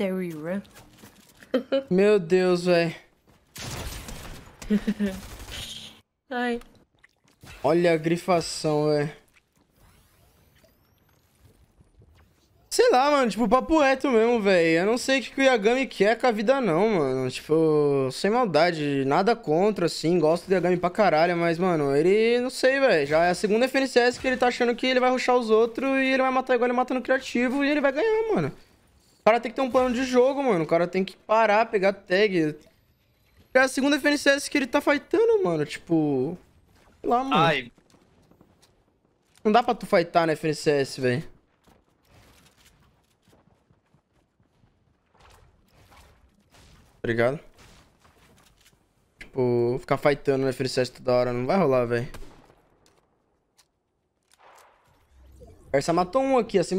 Meu Deus, velho. Ai. Olha a grifação, velho. Sei lá, mano, tipo, papo reto mesmo, velho. Eu não sei o que o Yagami quer com a vida, não, mano. Tipo, sem maldade, nada contra, assim. Gosto do Yagami pra caralho, mas, mano, ele, não sei, velho. Já é a segunda FNCS que ele tá achando que ele vai rushar os outros e ele vai matar igual ele mata no criativo e ele vai ganhar, mano. O cara tem que ter um plano de jogo, mano. O cara tem que parar, pegar tag. É a segunda FNCS que ele tá fightando, mano. Tipo. Sei lá, mano. Ai. Não dá pra tu fightar na FNCS, velho. Obrigado. Tá tipo, ficar fightando na FNCS toda hora não vai rolar, velho. Persa matou um aqui, acima de...